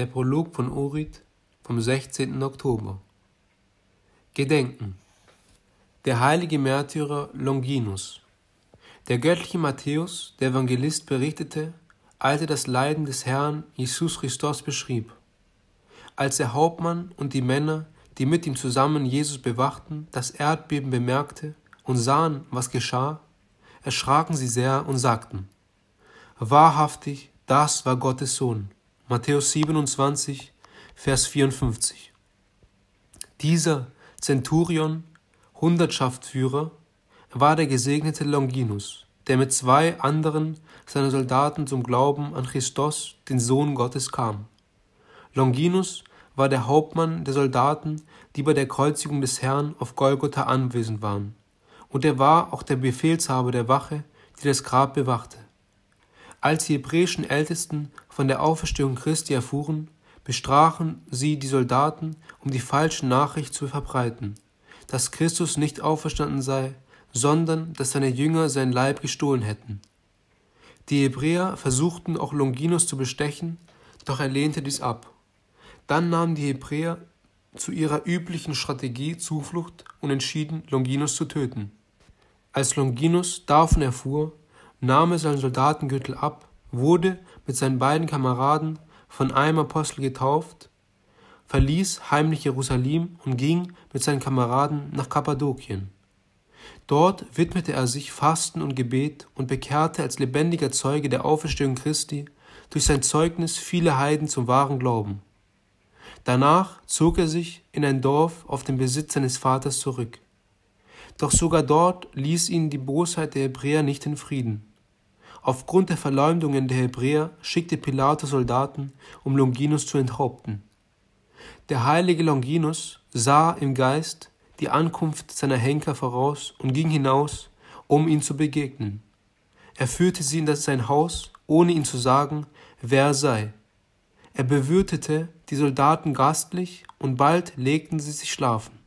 Der Prolog von Urit vom 16. Oktober. Gedenken. Der heilige Märtyrer Longinus. Der göttliche Matthäus, der Evangelist, berichtete, als er das Leiden des Herrn Jesus Christus beschrieb. Als der Hauptmann und die Männer, die mit ihm zusammen Jesus bewachten, das Erdbeben bemerkte und sahen, was geschah, erschraken sie sehr und sagten, Wahrhaftig, das war Gottes Sohn. Matthäus 27, Vers 54. Dieser Zenturion, Hundertschaftsführer, war der gesegnete Longinus, der mit zwei anderen seiner Soldaten zum Glauben an Christus, den Sohn Gottes, kam. Longinus war der Hauptmann der Soldaten, die bei der Kreuzigung des Herrn auf Golgotha anwesend waren, und er war auch der Befehlshaber der Wache, die das Grab bewachte. Als die hebräischen Ältesten von der Auferstehung Christi erfuhren, bestrachen sie die Soldaten, um die falsche Nachricht zu verbreiten, dass Christus nicht auferstanden sei, sondern dass seine Jünger seinen Leib gestohlen hätten. Die Hebräer versuchten auch Longinus zu bestechen, doch er lehnte dies ab. Dann nahmen die Hebräer zu ihrer üblichen Strategie Zuflucht und entschieden, Longinus zu töten. Als Longinus davon erfuhr, nahm er seinen Soldatengürtel ab, wurde mit seinen beiden Kameraden von einem Apostel getauft, verließ heimlich Jerusalem und ging mit seinen Kameraden nach Kappadokien. Dort widmete er sich Fasten und Gebet und bekehrte als lebendiger Zeuge der Auferstehung Christi durch sein Zeugnis viele Heiden zum wahren Glauben. Danach zog er sich in ein Dorf auf den Besitz seines Vaters zurück. Doch sogar dort ließ ihn die Bosheit der Hebräer nicht in Frieden. Aufgrund der Verleumdungen der Hebräer schickte Pilatus Soldaten, um Longinus zu enthaupten. Der heilige Longinus sah im Geist die Ankunft seiner Henker voraus und ging hinaus, um ihnen zu begegnen. Er führte sie in sein Haus, ohne ihnen zu sagen, wer er sei. Er bewirtete die Soldaten gastlich und bald legten sie sich schlafen.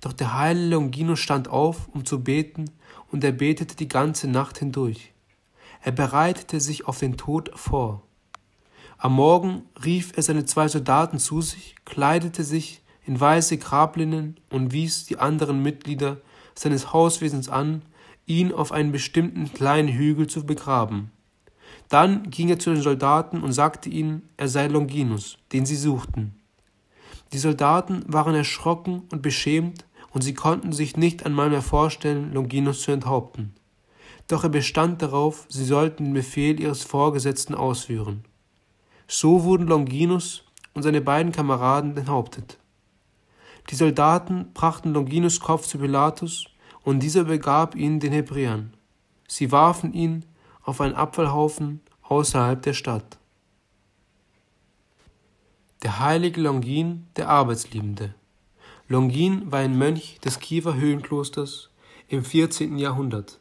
Doch der heilige Longinus stand auf, um zu beten, und er betete die ganze Nacht hindurch. Er bereitete sich auf den Tod vor. Am Morgen rief er seine zwei Soldaten zu sich, kleidete sich in weiße Grablinnen und wies die anderen Mitglieder seines Hauswesens an, ihn auf einen bestimmten kleinen Hügel zu begraben. Dann ging er zu den Soldaten und sagte ihnen, er sei Longinus, den sie suchten. Die Soldaten waren erschrocken und beschämt, und sie konnten sich nicht einmal mehr vorstellen, Longinus zu enthaupten doch er bestand darauf, sie sollten den Befehl ihres Vorgesetzten ausführen. So wurden Longinus und seine beiden Kameraden enthauptet. Die Soldaten brachten Longinus Kopf zu Pilatus, und dieser begab ihn den Hebräern. Sie warfen ihn auf einen Abfallhaufen außerhalb der Stadt. Der heilige Longin, der Arbeitsliebende. Longin war ein Mönch des Kiewer Höhenklosters im 14. Jahrhundert.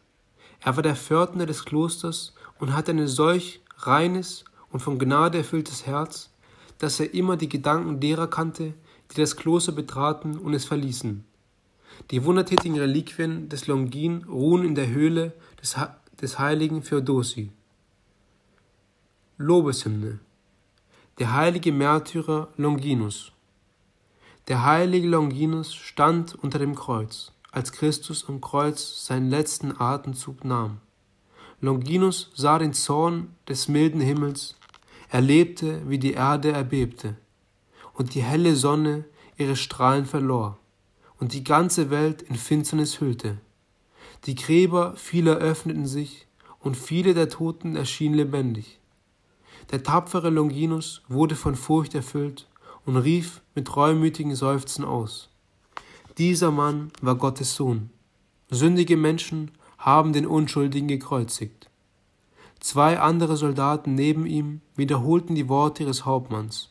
Er war der Pförtner des Klosters und hatte ein solch reines und von Gnade erfülltes Herz, dass er immer die Gedanken derer kannte, die das Kloster betraten und es verließen. Die wundertätigen Reliquien des Longin ruhen in der Höhle des, des heiligen Theodosi. Lobeshymne Der heilige Märtyrer Longinus Der heilige Longinus stand unter dem Kreuz als Christus am Kreuz seinen letzten Atemzug nahm. Longinus sah den Zorn des milden Himmels, er lebte, wie die Erde erbebte, und die helle Sonne ihre Strahlen verlor, und die ganze Welt in Finsternis hüllte. Die Gräber vieler öffneten sich, und viele der Toten erschienen lebendig. Der tapfere Longinus wurde von Furcht erfüllt und rief mit reumütigen Seufzen aus. Dieser Mann war Gottes Sohn. Sündige Menschen haben den Unschuldigen gekreuzigt. Zwei andere Soldaten neben ihm wiederholten die Worte ihres Hauptmanns.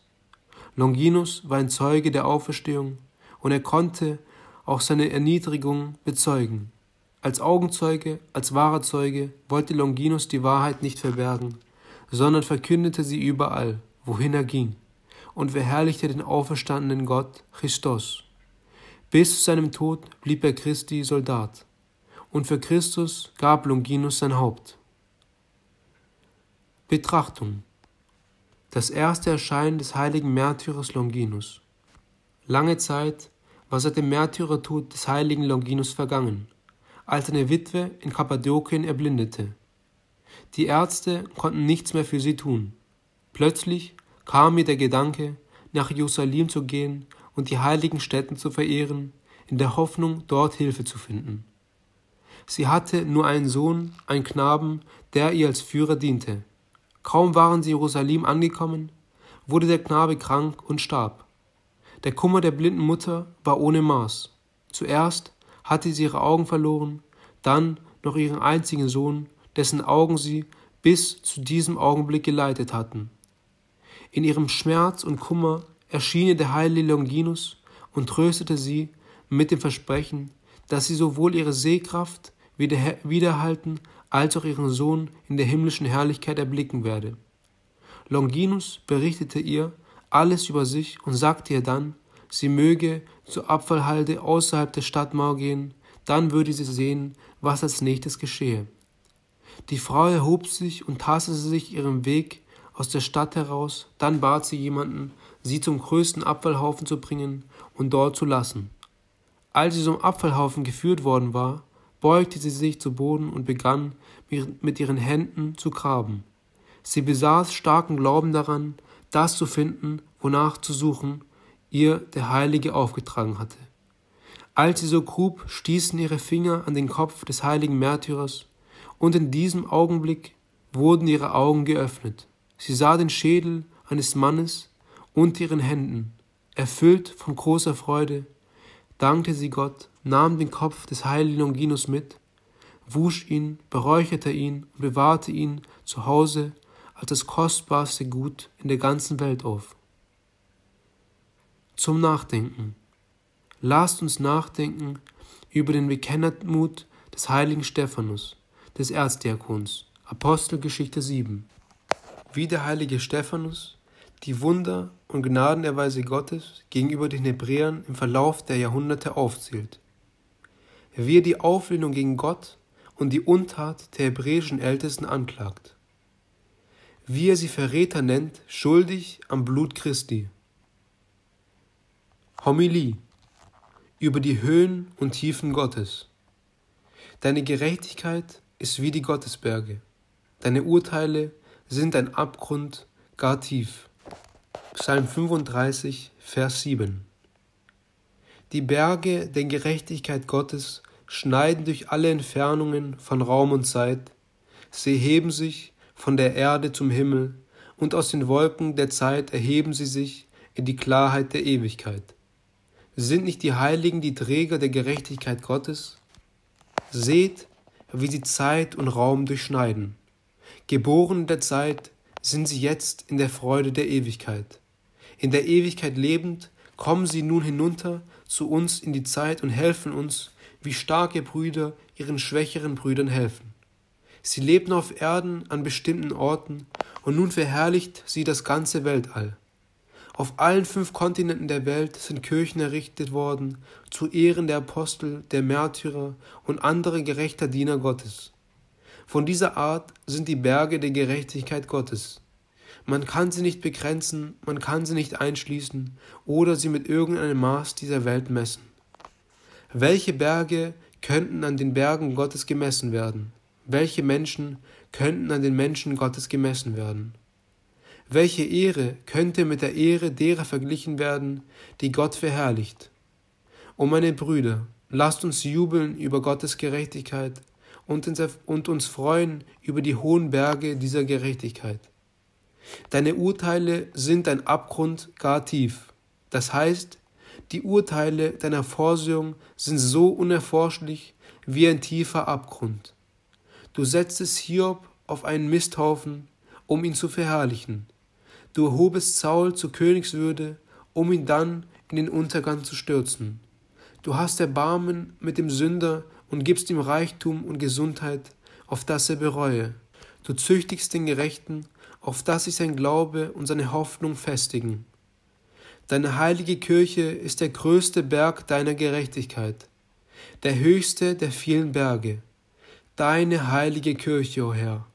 Longinus war ein Zeuge der Auferstehung und er konnte auch seine Erniedrigung bezeugen. Als Augenzeuge, als wahrer Zeuge wollte Longinus die Wahrheit nicht verbergen, sondern verkündete sie überall, wohin er ging, und verherrlichte den auferstandenen Gott Christus. Bis zu seinem Tod blieb er Christi Soldat und für Christus gab Longinus sein Haupt. Betrachtung Das erste Erscheinen des heiligen Märtyrers Longinus. Lange Zeit war seit dem Märtyrertod des heiligen Longinus vergangen, als eine Witwe in Kappadokien erblindete. Die Ärzte konnten nichts mehr für sie tun. Plötzlich kam mir der Gedanke, nach Jerusalem zu gehen und die heiligen Stätten zu verehren, in der Hoffnung, dort Hilfe zu finden. Sie hatte nur einen Sohn, einen Knaben, der ihr als Führer diente. Kaum waren sie in Jerusalem angekommen, wurde der Knabe krank und starb. Der Kummer der blinden Mutter war ohne Maß. Zuerst hatte sie ihre Augen verloren, dann noch ihren einzigen Sohn, dessen Augen sie bis zu diesem Augenblick geleitet hatten. In ihrem Schmerz und Kummer erschien der heilige Longinus und tröstete sie mit dem Versprechen, dass sie sowohl ihre Sehkraft wiederhalten als auch ihren Sohn in der himmlischen Herrlichkeit erblicken werde. Longinus berichtete ihr alles über sich und sagte ihr dann, sie möge zur Abfallhalde außerhalb der Stadtmauer gehen, dann würde sie sehen, was als nächstes geschehe. Die Frau erhob sich und tastete sich ihren Weg aus der Stadt heraus, dann bat sie jemanden, sie zum größten Abfallhaufen zu bringen und dort zu lassen. Als sie zum Abfallhaufen geführt worden war, beugte sie sich zu Boden und begann mit ihren Händen zu graben. Sie besaß starken Glauben daran, das zu finden, wonach zu suchen ihr der Heilige aufgetragen hatte. Als sie so grub, stießen ihre Finger an den Kopf des heiligen Märtyrers, und in diesem Augenblick wurden ihre Augen geöffnet. Sie sah den Schädel eines Mannes, und ihren Händen. Erfüllt von großer Freude, dankte sie Gott, nahm den Kopf des heiligen Longinus mit, wusch ihn, beräucherte ihn und bewahrte ihn zu Hause als das kostbarste Gut in der ganzen Welt auf. Zum Nachdenken. Lasst uns nachdenken über den Bekennermut des heiligen Stephanus, des Erzdiakons, Apostelgeschichte 7. Wie der heilige Stephanus die Wunder und Gnadenerweise Gottes gegenüber den Hebräern im Verlauf der Jahrhunderte aufzählt. Wie er die Auflehnung gegen Gott und die Untat der hebräischen Ältesten anklagt. Wie er sie Verräter nennt, schuldig am Blut Christi. Homilie über die Höhen und Tiefen Gottes. Deine Gerechtigkeit ist wie die Gottesberge, deine Urteile sind ein Abgrund gar tief. Psalm 35, Vers 7. Die Berge der Gerechtigkeit Gottes schneiden durch alle Entfernungen von Raum und Zeit, sie heben sich von der Erde zum Himmel, und aus den Wolken der Zeit erheben sie sich in die Klarheit der Ewigkeit. Sind nicht die Heiligen die Träger der Gerechtigkeit Gottes? Seht, wie sie Zeit und Raum durchschneiden. Geboren der Zeit sind sie jetzt in der Freude der Ewigkeit in der Ewigkeit lebend, kommen sie nun hinunter zu uns in die Zeit und helfen uns, wie starke Brüder ihren schwächeren Brüdern helfen. Sie lebten auf Erden an bestimmten Orten und nun verherrlicht sie das ganze Weltall. Auf allen fünf Kontinenten der Welt sind Kirchen errichtet worden zu Ehren der Apostel, der Märtyrer und anderer gerechter Diener Gottes. Von dieser Art sind die Berge der Gerechtigkeit Gottes. Man kann sie nicht begrenzen, man kann sie nicht einschließen oder sie mit irgendeinem Maß dieser Welt messen. Welche Berge könnten an den Bergen Gottes gemessen werden? Welche Menschen könnten an den Menschen Gottes gemessen werden? Welche Ehre könnte mit der Ehre derer verglichen werden, die Gott verherrlicht? O meine Brüder, lasst uns jubeln über Gottes Gerechtigkeit und uns freuen über die hohen Berge dieser Gerechtigkeit. Deine Urteile sind ein Abgrund gar tief. Das heißt, die Urteile deiner Vorsehung sind so unerforschlich wie ein tiefer Abgrund. Du setztest Hiob auf einen Misthaufen, um ihn zu verherrlichen. Du erhobest Saul zur Königswürde, um ihn dann in den Untergang zu stürzen. Du hast Erbarmen mit dem Sünder und gibst ihm Reichtum und Gesundheit, auf das er bereue. Du züchtigst den Gerechten auf das sich sein Glaube und seine Hoffnung festigen. Deine heilige Kirche ist der größte Berg deiner Gerechtigkeit, der höchste der vielen Berge. Deine heilige Kirche, o oh Herr,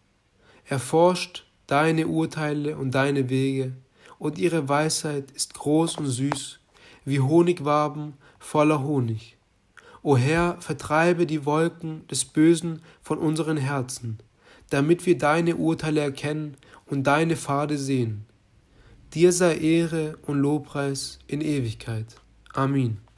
erforscht deine Urteile und deine Wege, und ihre Weisheit ist groß und süß, wie Honigwaben voller Honig. O Herr, vertreibe die Wolken des Bösen von unseren Herzen, damit wir deine Urteile erkennen und deine Pfade sehen. Dir sei Ehre und Lobpreis in Ewigkeit. Amen.